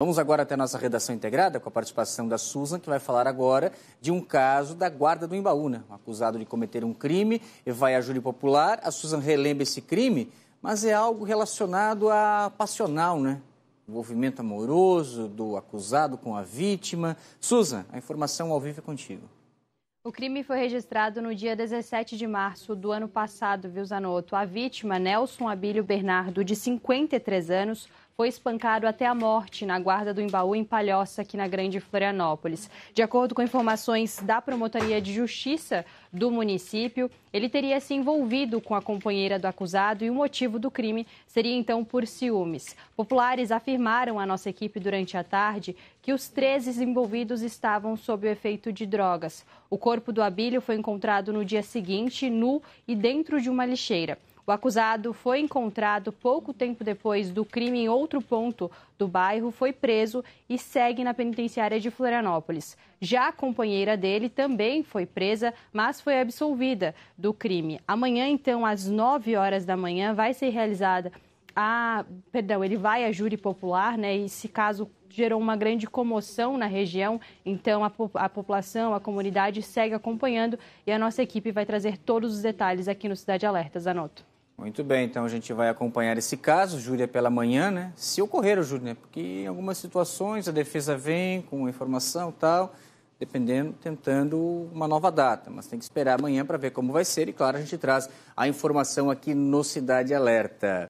Vamos agora até a nossa redação integrada com a participação da Susan, que vai falar agora de um caso da guarda do Imbaúna, né? acusado de cometer um crime e vai a júri popular. A Susan relembra esse crime, mas é algo relacionado a passional, né? Envolvimento amoroso do acusado com a vítima. Susan, a informação ao vivo é contigo. O crime foi registrado no dia 17 de março do ano passado, viu, Zanotto? A vítima, Nelson Abílio Bernardo, de 53 anos, foi espancado até a morte na guarda do Embaú, em Palhoça, aqui na Grande Florianópolis. De acordo com informações da Promotoria de Justiça do município, ele teria se envolvido com a companheira do acusado e o motivo do crime seria então por ciúmes. Populares afirmaram à nossa equipe durante a tarde que os 13 envolvidos estavam sob o efeito de drogas. O corpo do Abílio foi encontrado no dia seguinte, nu e dentro de uma lixeira. O acusado foi encontrado pouco tempo depois do crime em outro ponto do bairro, foi preso e segue na penitenciária de Florianópolis. Já a companheira dele também foi presa, mas foi absolvida do crime. Amanhã, então, às 9 horas da manhã, vai ser realizada a. Perdão, ele vai a júri popular, né? E esse caso gerou uma grande comoção na região, então a, a população, a comunidade segue acompanhando e a nossa equipe vai trazer todos os detalhes aqui no Cidade Alerta, Zanotto. Muito bem, então a gente vai acompanhar esse caso, Júlia, pela manhã, né? Se ocorrer, Júlia, porque em algumas situações a defesa vem com informação tal, dependendo, tentando uma nova data, mas tem que esperar amanhã para ver como vai ser e, claro, a gente traz a informação aqui no Cidade Alerta.